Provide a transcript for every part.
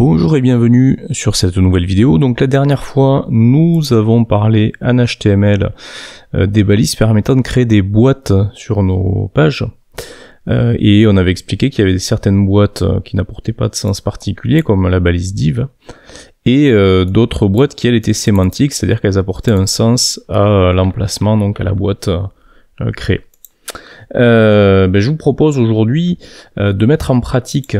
Bonjour et bienvenue sur cette nouvelle vidéo. Donc la dernière fois, nous avons parlé en HTML euh, des balises permettant de créer des boîtes sur nos pages. Euh, et on avait expliqué qu'il y avait certaines boîtes euh, qui n'apportaient pas de sens particulier, comme la balise div, et d'autres boîtes qui, elles, étaient sémantiques, c'est-à-dire qu'elles apportaient un sens à l'emplacement, donc à la boîte créée. Ben, je vous propose aujourd'hui de mettre en pratique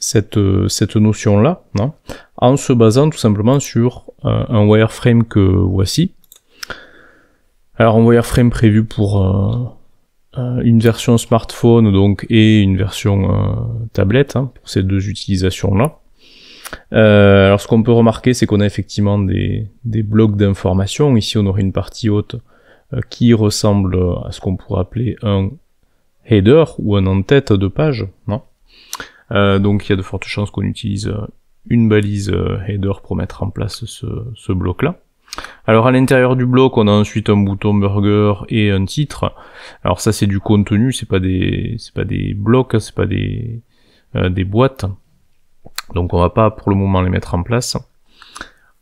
cette, cette notion-là hein, en se basant tout simplement sur euh, un wireframe que voici. Alors un wireframe prévu pour euh, euh, une version smartphone donc et une version tablette hein, pour ces deux utilisations-là. Euh, alors ce qu'on peut remarquer, c'est qu'on a effectivement des, des blocs d'informations. Ici, on aurait une partie haute qui ressemble à ce qu'on pourrait appeler un header ou un en-tête de page. Non hein. Euh, donc il y a de fortes chances qu'on utilise euh, une balise euh, header pour mettre en place ce, ce bloc-là. Alors à l'intérieur du bloc, on a ensuite un bouton burger et un titre. Alors ça c'est du contenu, c'est pas des c'est pas des blocs, hein, c'est pas des euh, des boîtes. Donc on va pas pour le moment les mettre en place.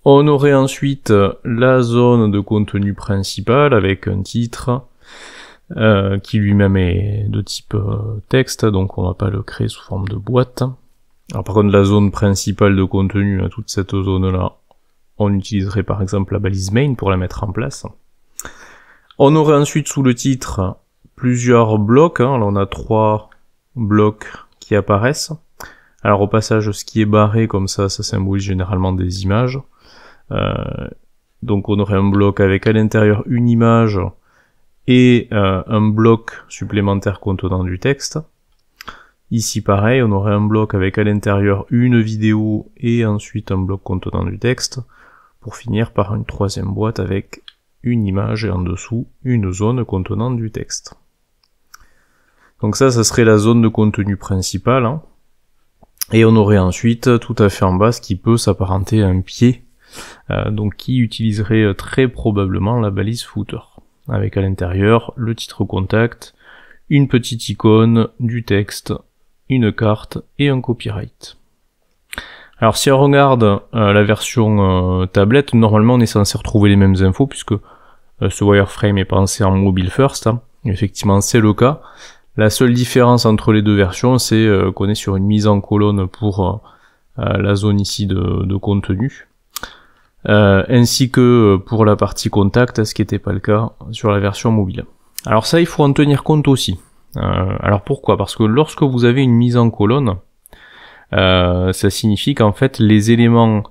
On aurait ensuite la zone de contenu principal avec un titre, euh, qui lui-même est de type euh, texte, donc on va pas le créer sous forme de boîte. Alors par contre la zone principale de contenu, toute cette zone-là, on utiliserait par exemple la balise main pour la mettre en place. On aurait ensuite sous le titre plusieurs blocs, hein. là on a trois blocs qui apparaissent. Alors au passage, ce qui est barré comme ça, ça symbolise généralement des images. Euh, donc on aurait un bloc avec à l'intérieur une image et euh, un bloc supplémentaire contenant du texte. Ici pareil, on aurait un bloc avec à l'intérieur une vidéo et ensuite un bloc contenant du texte, pour finir par une troisième boîte avec une image et en dessous une zone contenant du texte. Donc ça, ça serait la zone de contenu principale. Hein. Et on aurait ensuite tout à fait en bas ce qui peut s'apparenter à un pied, euh, donc qui utiliserait euh, très probablement la balise footer avec à l'intérieur le titre contact, une petite icône, du texte, une carte et un copyright. Alors si on regarde euh, la version euh, tablette, normalement on est censé retrouver les mêmes infos puisque euh, ce wireframe est pensé en mobile first. Hein. Effectivement c'est le cas. La seule différence entre les deux versions c'est qu'on est sur une mise en colonne pour la zone ici de contenu euh, ainsi que euh, pour la partie contact, ce qui n'était pas le cas sur la version mobile. Alors ça, il faut en tenir compte aussi. Euh, alors pourquoi Parce que lorsque vous avez une mise en colonne, ça signifie qu'en fait les éléments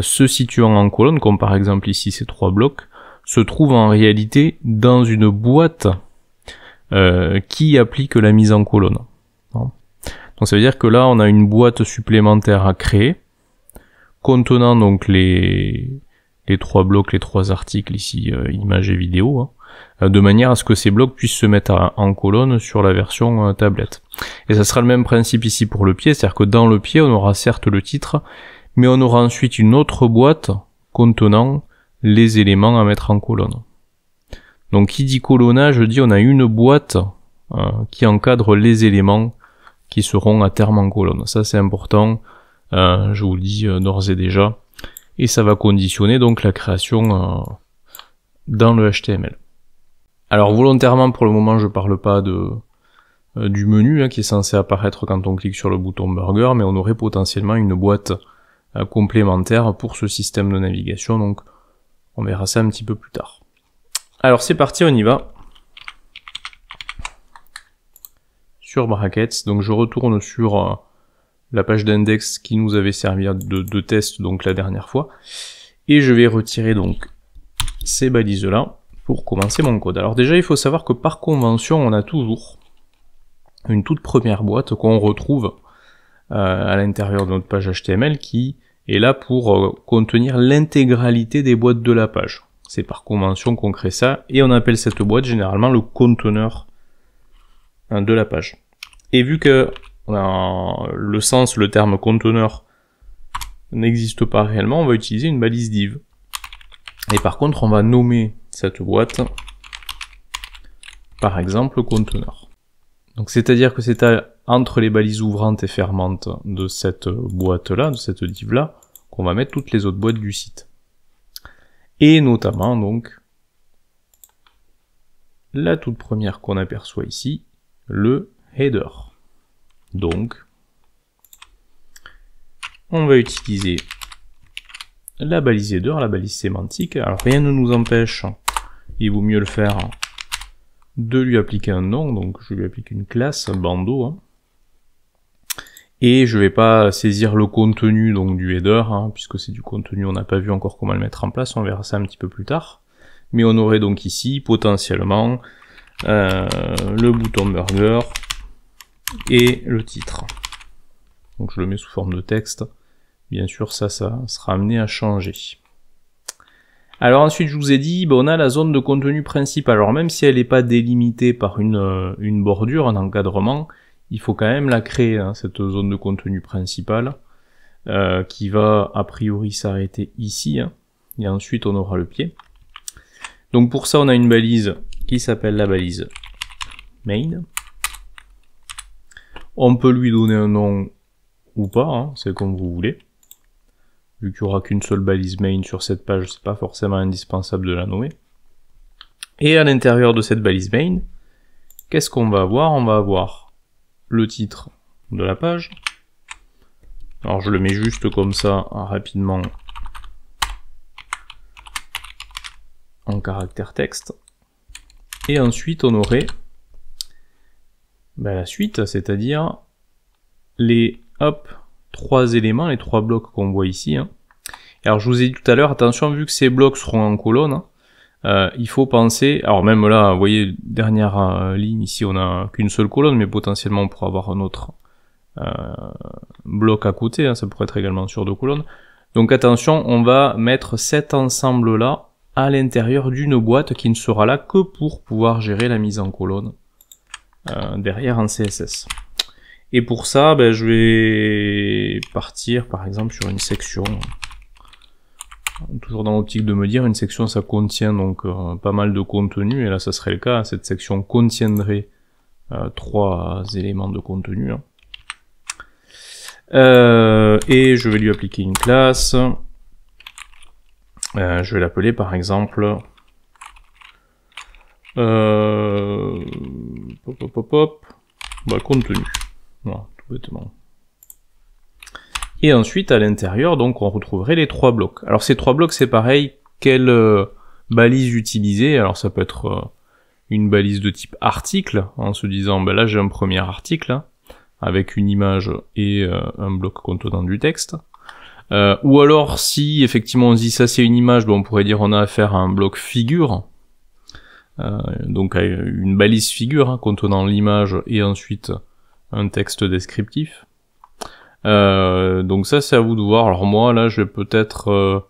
se situant en colonne, comme par exemple ici ces trois blocs, se trouvent en réalité dans une boîte qui applique la mise en colonne. Donc ça veut dire que là, on a une boîte supplémentaire à créer, contenant donc les, les trois blocs, les trois articles ici, euh, images et vidéos, hein, euh, de manière à ce que ces blocs puissent se mettre en colonne sur la version euh, tablette. Et ça sera le même principe ici pour le pied, c'est-à-dire que dans le pied, on aura certes le titre, mais on aura ensuite une autre boîte contenant les éléments à mettre en colonne. Donc qui dit je dis on a une boîte qui encadre les éléments qui seront à terme en colonne. Ça c'est important, je vous le dis d'ores et déjà et ça va conditionner donc la création euh, dans le HTML. Alors volontairement pour le moment je parle pas de euh, du menu hein, qui est censé apparaître quand on clique sur le bouton burger, mais on aurait potentiellement une boîte euh, complémentaire pour ce système de navigation, donc on verra ça un petit peu plus tard. Alors c'est parti, on y va. Sur brackets, donc je retourne sur la page d'index qui nous avait servi de, test donc la dernière fois. Et je vais retirer donc ces balises là pour commencer mon code. Alors déjà il faut savoir que par convention on a toujours une toute première boîte qu'on retrouve euh, à l'intérieur de notre page HTML qui est là pour euh, contenir l'intégralité des boîtes de la page. C'est par convention qu'on crée ça et on appelle cette boîte généralement le conteneur hein, de la page. Et vu que le sens, le terme conteneur n'existe pas réellement, on va utiliser une balise div. Et par contre, on va nommer cette boîte, par exemple, conteneur. Donc c'est-à-dire que c'est entre les balises ouvrantes et fermantes de cette boîte-là, de cette div-là, qu'on va mettre toutes les autres boîtes du site. Et notamment, donc, la toute première qu'on aperçoit ici, le header. Donc, on va utiliser la balise header, la balise sémantique. Alors rien ne nous empêche, il vaut mieux le faire, de lui appliquer un nom. Donc je lui applique une classe, un bandeau. Hein. Et je ne vais pas saisir le contenu donc du header, hein, puisque c'est du contenu, on n'a pas vu encore comment le mettre en place, on verra ça un petit peu plus tard. Mais on aurait donc ici potentiellement euh, le bouton burger et le titre. Donc je le mets sous forme de texte. Bien sûr, ça, ça sera amené à changer. Alors ensuite, je vous ai dit, ben, on a la zone de contenu principal. Alors même si elle n'est pas délimitée par une, euh, une, bordure, un encadrement, il faut quand même la créer, hein, cette zone de contenu principal, euh, qui va a priori s'arrêter ici. Hein, et ensuite, on aura le pied. Donc pour ça, on a une balise qui s'appelle la balise main. On peut lui donner un nom ou pas, hein, c'est comme vous voulez. Vu qu'il n'y aura qu'une seule balise main sur cette page, c'est pas forcément indispensable de la nommer. Et à l'intérieur de cette balise main, qu'est-ce qu'on va avoir On va avoir le titre de la page. Alors je le mets juste comme ça hein, rapidement en caractère texte. Et ensuite on aurait bah, la suite, c'est-à-dire les trois éléments, les trois blocs qu'on voit ici. Hein. Alors je vous ai dit tout à l'heure, attention, vu que ces blocs seront en colonne, hein, euh, il faut penser, alors même là, vous voyez, dernière euh, ligne, ici on n'a qu'une seule colonne, mais potentiellement on pourra avoir un autre euh, bloc à côté, hein, ça pourrait être également sur deux colonnes. Donc attention, on va mettre cet ensemble-là à l'intérieur d'une boîte qui ne sera là que pour pouvoir gérer la mise en colonne euh, derrière un CSS. Et pour ça, ben, je vais partir par exemple sur une section. Toujours dans l'optique de me dire, une section ça contient donc euh, pas mal de contenu, et là ça serait le cas, cette section contiendrait euh, trois éléments de contenu. Hein. et je vais lui appliquer une classe. je vais l'appeler par exemple euh, Hop, hop, hop, hop. Bah, contenu. Voilà, tout bêtement. Et ensuite, à l'intérieur, donc, on retrouverait les trois blocs. Alors, ces trois blocs, c'est pareil. Quelle euh, balise utiliser Alors, ça peut être euh, une balise de type article, en se disant, bah, là, j'ai un premier article, hein, avec une image et euh, un bloc contenant du texte. ou alors, si effectivement on dit ça c'est une image, bah, on pourrait dire on a affaire à un bloc figure, euh, donc euh, une balise figure hein, contenant l'image et ensuite un texte descriptif. Euh, donc ça c'est à vous de voir. Alors moi là je vais peut-être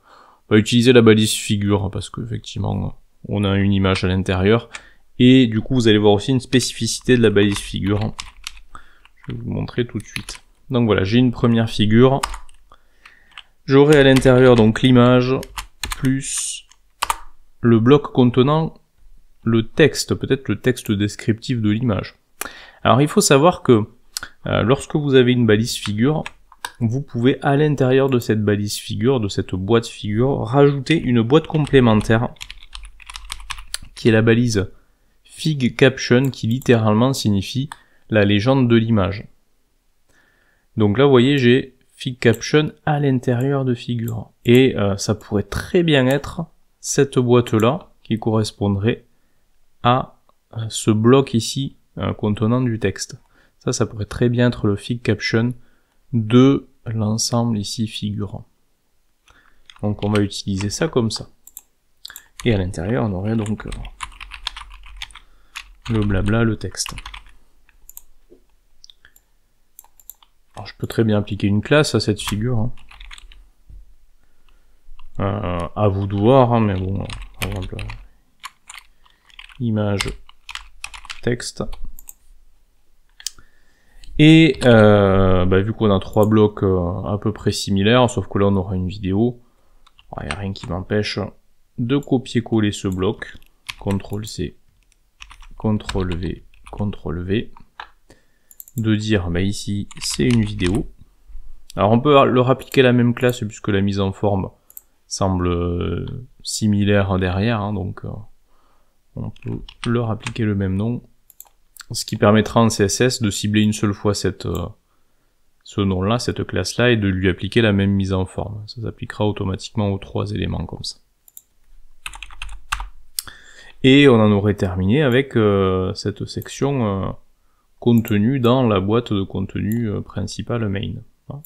utiliser la balise figure hein, parce qu'effectivement on a une image à l'intérieur. Et du coup, vous allez voir aussi une spécificité de la balise figure. Je vais vous montrer tout de suite. Donc voilà, j'ai une première figure. J'aurai à l'intérieur donc l'image plus le bloc contenant le texte, peut-être le texte descriptif de l'image. Alors il faut savoir que euh, lorsque vous avez une balise figure, vous pouvez à l'intérieur de cette balise figure, de cette boîte figure, rajouter une boîte complémentaire qui est la balise fig caption qui littéralement signifie la légende de l'image. Donc là vous voyez j'ai fig caption à l'intérieur de figure et euh, ça pourrait très bien être cette boîte là qui correspondrait à euh, ce bloc ici euh, contenant du texte. Ça, ça pourrait très bien être le fig caption de l'ensemble ici figurant. Donc on va utiliser ça comme ça. Et à l'intérieur, on aurait donc euh, le blabla, le texte. je peux très bien appliquer une classe à cette figure. Hein. à vous de voir, hein, mais bon, image, texte. Et euh, bah, vu qu'on a trois blocs euh, à peu près similaires, sauf que là on aura une vidéo, il n'y a rien qui m'empêche de copier-coller ce bloc. CTRL-C, CTRL-V, CTRL-V. De dire, mais bah, ici c'est une vidéo. Alors on peut leur appliquer la même classe puisque la mise en forme semble euh, similaire derrière, hein, donc on peut leur appliquer le même nom, ce qui permettra en CSS de cibler une seule fois cette, euh, ce nom-là, cette classe-là, et de lui appliquer la même mise en forme. Ça s'appliquera automatiquement aux trois éléments comme ça. Et on en aurait terminé avec euh, cette section euh, contenu dans la boîte de contenu principale main. Hein.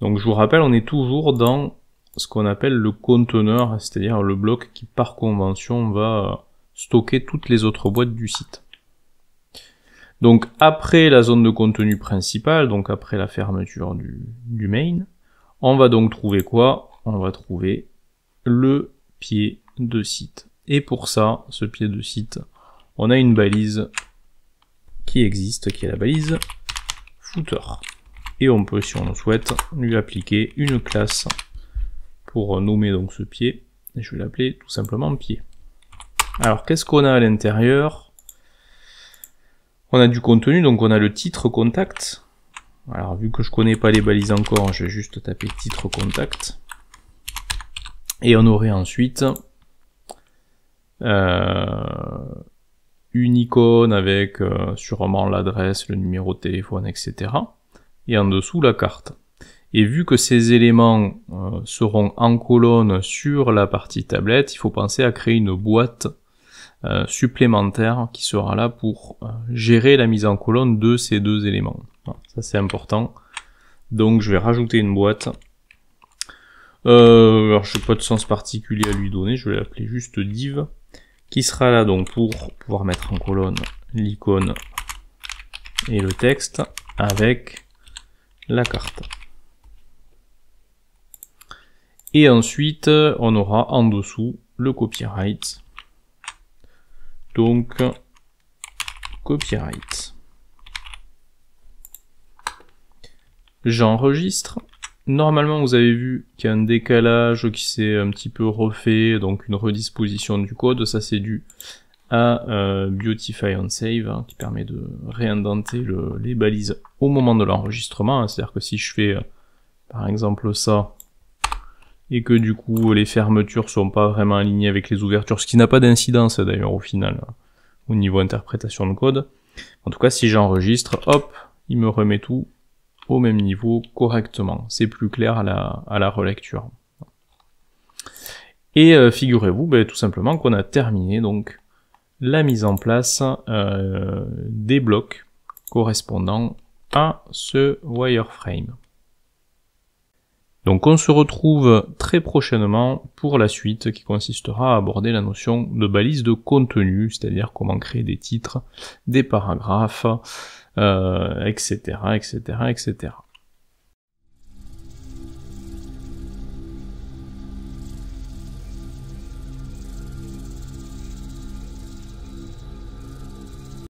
Donc je vous rappelle, on est toujours dans ce qu'on appelle le conteneur, c'est-à-dire le bloc qui par convention va stocker toutes les autres boîtes du site. Donc après la zone de contenu principale, donc après la fermeture du, du main, on va donc trouver quoi On va trouver le pied de site. Et pour ça, ce pied de site, on a une balise qui existe, qui est la balise footer. Et on peut, si on le souhaite, lui appliquer une classe pour nommer donc ce pied. Et je vais l'appeler tout simplement pied. Alors qu'est-ce qu'on a à l'intérieur On a du contenu, donc on a le titre contact. Alors vu que je connais pas les balises encore, je vais juste taper titre contact. Et on aurait ensuite euh, une icône avec euh, sûrement l'adresse, le numéro de téléphone, etc. Et en dessous la carte. Et vu que ces éléments euh, seront en colonne sur la partie tablette, il faut penser à créer une boîte euh, supplémentaire qui sera là pour euh, gérer la mise en colonne de ces deux éléments. ça c'est important. Donc je vais rajouter une boîte. alors je n'ai pas de sens particulier à lui donner, je vais l'appeler juste div, qui sera là donc pour pouvoir mettre en colonne l'icône et le texte avec la carte. Et ensuite, on aura en dessous le copyright. Donc, copyright. J'enregistre. Normalement, vous avez vu qu'il y a un décalage qui s'est un petit peu refait, donc une redisposition du code. Ça, c'est dû à euh, Beautify on Save, hein, qui permet de réindenter les balises au moment de l'enregistrement. C'est-à-dire que si je fais, euh, par exemple, ça, et que du coup les fermetures sont pas vraiment alignées avec les ouvertures, ce qui n'a pas d'incidence d'ailleurs au final au niveau interprétation de code. En tout cas, si j'enregistre, hop, il me remet tout au même niveau correctement. C'est plus clair à la, à la relecture. Et euh, figurez-vous ben, tout simplement qu'on a terminé donc la mise en place euh, des blocs correspondant à ce wireframe. Donc on se retrouve très prochainement pour la suite qui consistera à aborder la notion de balise de contenu, c'est-à-dire comment créer des titres, des paragraphes, etc., etc., etc.